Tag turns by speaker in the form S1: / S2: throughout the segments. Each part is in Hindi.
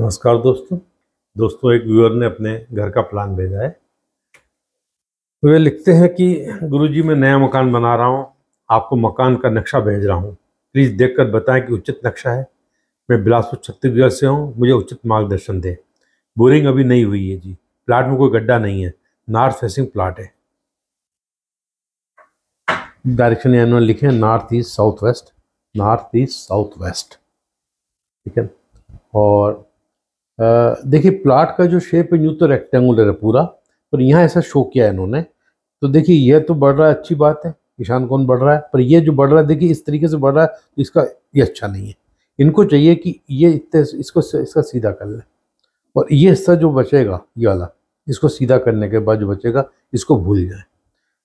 S1: नमस्कार दोस्तों दोस्तों एक व्यूअर ने अपने घर का प्लान भेजा है वे तो लिखते हैं कि गुरुजी मैं नया मकान बना रहा हूँ आपको मकान का नक्शा भेज रहा हूँ प्लीज़ देखकर बताएं कि उचित नक्शा है मैं बिलासपुर छत्तीसगढ़ से हूँ मुझे उचित मार्गदर्शन दें बोरिंग अभी नहीं हुई है जी प्लाट में कोई गड्ढा नहीं है नॉर्थ फेसिंग प्लाट है डायरेक्शन एनुअल लिखे north east south west north east south west ठीक है और देखिए प्लाट का जो शेप है यूँ तो रेक्टेंगुलर है पूरा पर यहाँ ऐसा शो किया है इन्होंने तो देखिए यह तो बढ़ रहा है अच्छी बात है किसान कौन बढ़ रहा है पर यह जो बढ़ रहा है देखिए इस तरीके से बढ़ रहा है तो इसका ये अच्छा नहीं है इनको चाहिए कि ये इतने इसको इसका सीधा कर लें और ये हिस्सा जो बचेगा ये वाला इसको सीधा करने के बाद जो बचेगा इसको भूल जाए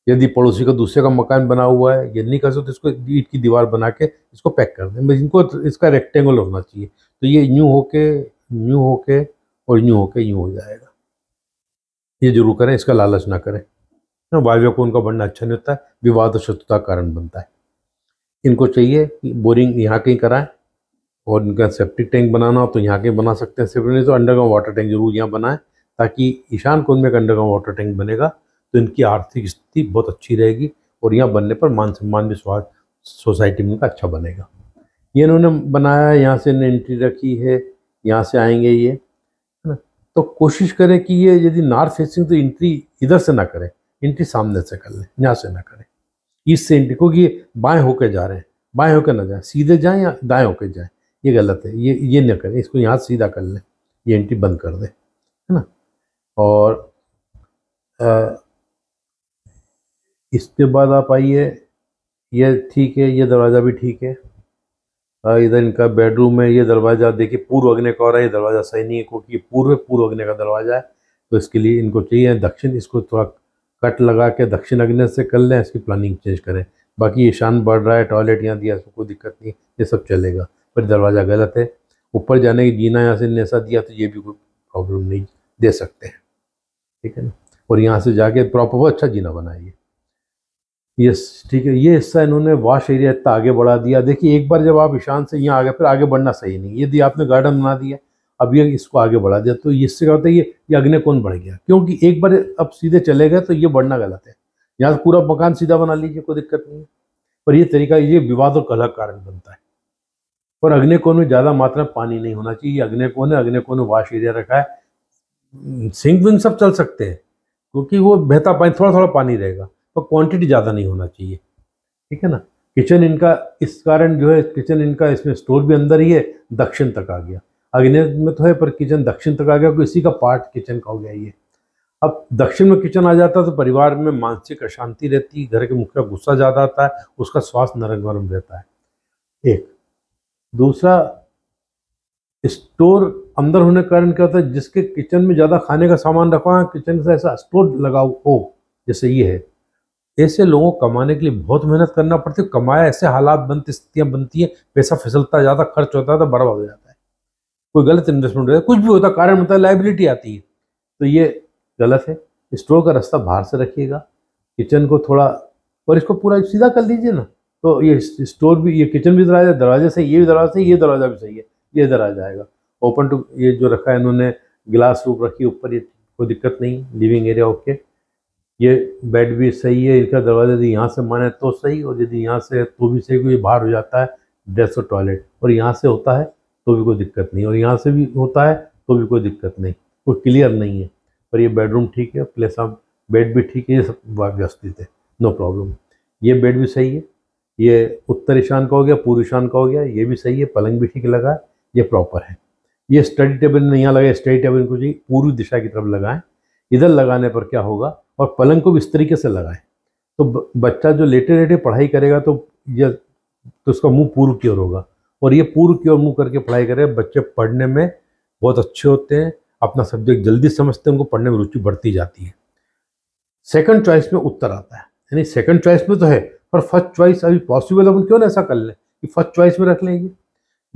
S1: यदि पड़ोसी का दूसरे का मकान बना हुआ है ये नहीं कर सकते तो इसको ईट की दीवार बना के इसको पैक कर दें इनको इसका रेक्टेंगल होना चाहिए तो ये यूँ हो के यूँ होके और यूँ होके यूँ हो जाएगा ये जरूर करें इसका लालच ना करें वायव्य को का बनना अच्छा नहीं होता है विवाद और शत्रुता कारण बनता है इनको चाहिए कि बोरिंग यहाँ कहीं कराएं और इनका सेप्टिक टैंक बनाना हो तो यहाँ के बना सकते हैं सिर्फ तो अंडरग्राउंड वाटर टैंक जरूर यहाँ बनाएं ताकि ईशान कुंड में एक अंडरग्राउंड वाटर टैंक बनेगा तो इनकी आर्थिक स्थिति बहुत अच्छी रहेगी और यहाँ बनने पर मान सम्मान भी स्वास्थ्य सोसाइटी में इनका अच्छा बनेगा ये इन्होंने बनाया यहाँ से इन्हें एंट्री रखी है यहाँ से आएंगे ये है ना तो कोशिश करें कि ये यदि नॉर्थ फेसिंग तो एंट्री इधर से ना करें एंट्री सामने से कर लें यहाँ से ना करें ईस्ट से एंट्री क्योंकि बाएँ होकर जा रहे हैं बाएँ होकर ना जाएँ सीधे जाएँ या दाएँ होकर जाएँ ये गलत है ये ये ना करें इसको यहाँ सीधा कर लें ये एंट्री बंद कर दें है ना और इसके बाद आप आइए ये ठीक है ये दरवाज़ा भी ठीक है इधर इनका बेडरूम है ये दरवाज़ा देखिए पूर्व अग्नि का हो रहा है ये दरवाज़ा सही नहीं है क्योंकि ये पूर्व पूर्व अग्नि का दरवाज़ा है तो इसके लिए इनको चाहिए दक्षिण इसको थोड़ा कट लगा के दक्षिण अग्नि से कर लें इसकी प्लानिंग चेंज करें बाकी ईशान बढ़ रहा है टॉयलेट यहाँ दिया इसको कोई दिक्कत नहीं ये सब चलेगा पर दरवाज़ा गलत है ऊपर जाने की जीना यहाँ से नेसा दिया तो ये भी कोई प्रॉब्लम नहीं दे सकते हैं ठीक है ना और यहाँ से जाके प्रॉपर अच्छा जीना बनाइए यस ठीक है ये हिस्सा इन्होंने वाश एरिया इतना आगे बढ़ा दिया देखिए एक बार जब आप ईशान से यहाँ आ गए फिर आगे बढ़ना सही नहीं यदि आपने गार्डन बना दिया अब ये इसको आगे बढ़ा दिया तो इससे क्या होता है ये ये अग्नि कौन बढ़ गया क्योंकि एक बार अब सीधे चले गए तो ये बढ़ना गलत है यहाँ से पूरा मकान सीधा बना लीजिए कोई दिक्कत नहीं है पर ये तरीका ये विवाद और कलह कारण बनता है और अग्नि में ज़्यादा मात्रा में पानी नहीं होना चाहिए अग्नि कोण है अग्नि कोण में वाश एरिया रखा है सिंक विंग सब चल सकते हैं क्योंकि वो बहता पानी थोड़ा थोड़ा पानी रहेगा और क्वांटिटी ज़्यादा नहीं होना चाहिए ठीक है ना किचन इनका इस कारण जो है किचन इनका इसमें स्टोर भी अंदर ही है दक्षिण तक आ गया अग्नि में तो है पर किचन दक्षिण तक आ गया क्योंकि इसी का पार्ट किचन का हो गया ये अब दक्षिण में किचन आ जाता है तो परिवार में मानसिक अशांति रहती है घर के मुख्य गुस्सा ज़्यादा आता है उसका स्वास्थ्य नरम नरम रहता है एक दूसरा स्टोर अंदर होने के कारण क्या होता है जिसके किचन में ज़्यादा खाने का सामान रखा है किचन से ऐसा स्टोर लगा हो जैसे ये है ऐसे लोगों को कमाने के लिए बहुत मेहनत करना पड़ती है कमाया ऐसे हालात बनती स्थितियाँ बनती हैं पैसा फिसलता जाता खर्च होता है तो बर्बाद हो जाता है कोई गलत इन्वेस्टमेंट होता है कुछ भी होता है कारण मतलब लाइबिलिटी आती है तो ये गलत है स्टोर का रास्ता बाहर से रखिएगा किचन को थोड़ा और इसको पूरा सीधा कर लीजिए ना तो ये स्टोर भी ये किचन भी दरवाजा दरवाजे से ये भी दरवाजा सही ये दरवाजा भी सही है ये दरवाजा आएगा ओपन टू ये जो रखा है इन्होंने गिलास रूप रखी ऊपर ये कोई दिक्कत नहीं लिविंग एरिया ओके ये बेड भी सही है इसका दरवाज़ा यदि यहाँ से माने तो सही और यदि यहाँ से तो भी सही क्योंकि बाहर हो जाता है डेस्क और टॉयलेट और यहाँ से होता है तो भी कोई दिक्कत नहीं और यहाँ से भी होता है तो भी कोई दिक्कत नहीं कोई क्लियर नहीं है पर ये बेडरूम ठीक है प्लस ऑफ बेड भी ठीक है ये सब व्यवस्थित है नो प्रॉब्लम ये बेड भी सही है ये उत्तर ईशान का हो गया पूर्व ईशान का हो गया ये भी सही है पलंग भी ठीक लगा है ये प्रॉपर है ये स्टडी टेबल नहीं यहाँ लगा स्टडी टेबल को जी पूर्व दिशा की तरफ लगाएं इधर लगाने पर क्या होगा और पलंग को भी इस तरीके से लगाएं तो बच्चा जो लेटे लेटे पढ़ाई करेगा तो यह तो उसका मुंह पूर्व की ओर होगा और ये पूर्व की ओर मुंह करके पढ़ाई करे बच्चे पढ़ने में बहुत अच्छे होते हैं अपना सब्जेक्ट जल्दी समझते हैं उनको पढ़ने में रुचि बढ़ती जाती है सेकंड चॉइस में उत्तर आता है यानी सेकंड चॉइस में तो है पर फर्स्ट चॉइस अभी पॉसिबल है क्यों ना ऐसा कर लें कि फर्स्ट चॉइस में रख लेंगे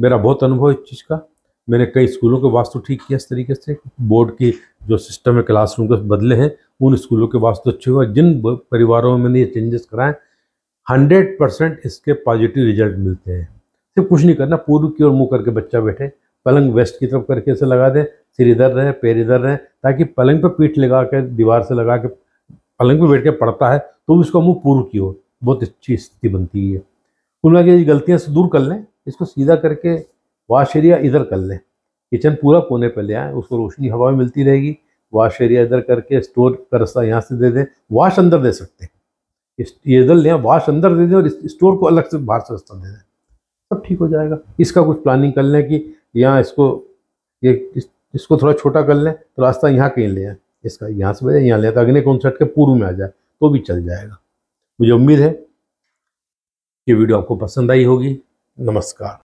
S1: मेरा बहुत अनुभव इस चीज़ का मैंने कई स्कूलों के वास्तु ठीक किया इस तरीके से बोर्ड की जो सिस्टम है क्लासरूम के बदले हैं उन स्कूलों के वास्ते अच्छे हुए जिन परिवारों में ये चेंजेस कराएं हंड्रेड परसेंट इसके पॉजिटिव रिजल्ट मिलते हैं सिर्फ कुछ नहीं करना पूर्व की ओर मुँह करके बच्चा बैठे पलंग वेस्ट की तरफ करके इसे लगा दें सिर इधर रहे पैर इधर रहे ताकि पलंग पर पीठ लगा के दीवार से लगा के पलंग पर बैठ के पढ़ता है तो उसका मुँह पूर्व की ओर बहुत अच्छी स्थिति बनती है उनमें ये गलतियाँ से दूर कर लें इसको सीधा करके वाश एरिया इधर कर लें किचन पूरा कोने पर ले आएँ उसको रोशनी हवा में मिलती रहेगी वाश एरिया इधर करके स्टोर का रास्ता यहाँ से दे दें वाश अंदर दे सकते हैं ये इधर लें वाश अंदर दे दें और स्टोर को अलग से बाहर से रास्ता दे दें सब ठीक हो जाएगा इसका कुछ प्लानिंग कर लें कि यहाँ इसको ये इस, इसको थोड़ा छोटा कर लें तो रास्ता यहाँ कहीं ले आएँ इसका यहाँ से बजाय यहाँ ले तो अग्नि कौन के पूर्व में आ जाए तो भी चल जाएगा मुझे उम्मीद है ये वीडियो आपको पसंद आई होगी नमस्कार